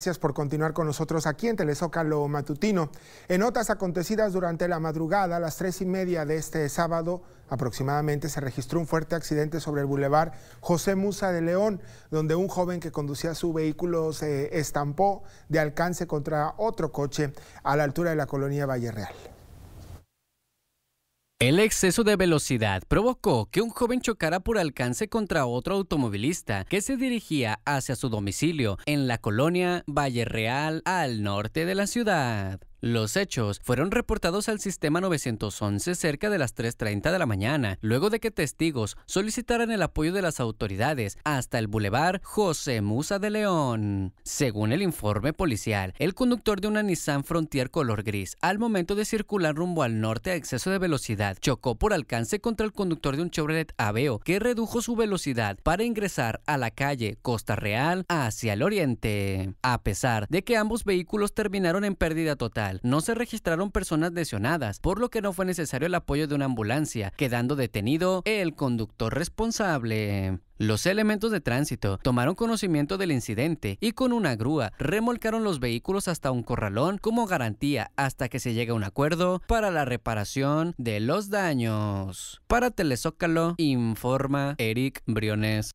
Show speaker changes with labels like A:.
A: Gracias por continuar con nosotros aquí en Telezócalo Matutino. En notas acontecidas durante la madrugada, a las tres y media de este sábado, aproximadamente se registró un fuerte accidente sobre el bulevar José Musa de León, donde un joven que conducía su vehículo se estampó de alcance contra otro coche a la altura de la colonia Valle Real.
B: El exceso de velocidad provocó que un joven chocara por alcance contra otro automovilista que se dirigía hacia su domicilio en la colonia Valle Real al norte de la ciudad. Los hechos fueron reportados al sistema 911 cerca de las 3.30 de la mañana, luego de que testigos solicitaran el apoyo de las autoridades hasta el bulevar José Musa de León. Según el informe policial, el conductor de una Nissan Frontier color gris, al momento de circular rumbo al norte a exceso de velocidad, chocó por alcance contra el conductor de un Chevrolet Aveo, que redujo su velocidad para ingresar a la calle Costa Real hacia el oriente. A pesar de que ambos vehículos terminaron en pérdida total, no se registraron personas lesionadas, por lo que no fue necesario el apoyo de una ambulancia, quedando detenido el conductor responsable. Los elementos de tránsito tomaron conocimiento del incidente y con una grúa remolcaron los vehículos hasta un corralón como garantía hasta que se llegue a un acuerdo para la reparación de los daños. Para Telezócalo informa Eric Briones.